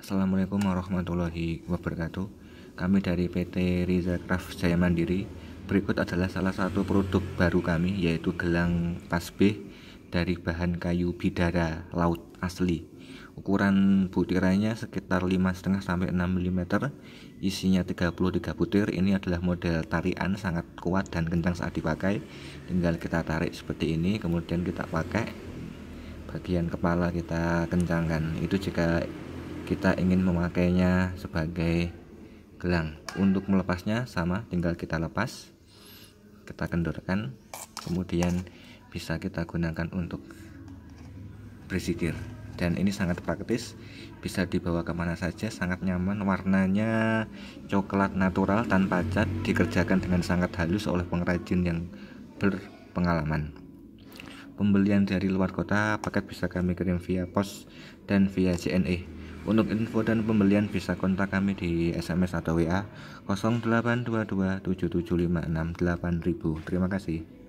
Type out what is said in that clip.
Assalamualaikum warahmatullahi wabarakatuh Kami dari PT Riza Craft Jaya Mandiri Berikut adalah salah satu produk baru kami yaitu gelang tasbih dari bahan kayu bidara laut asli Ukuran butirannya sekitar 5,5 sampai 6 mm Isinya 33 butir Ini adalah model tarian sangat kuat dan kencang saat dipakai Tinggal kita tarik seperti ini Kemudian kita pakai Bagian kepala kita kencangkan Itu jika kita ingin memakainya sebagai gelang untuk melepasnya sama tinggal kita lepas kita kendorkan kemudian bisa kita gunakan untuk berzikir dan ini sangat praktis bisa dibawa kemana saja sangat nyaman warnanya coklat natural tanpa cat dikerjakan dengan sangat halus oleh pengrajin yang berpengalaman pembelian dari luar kota paket bisa kami kirim via pos dan via cne. Untuk info dan pembelian bisa kontak kami di SMS atau WA 0822 8000. Terima kasih.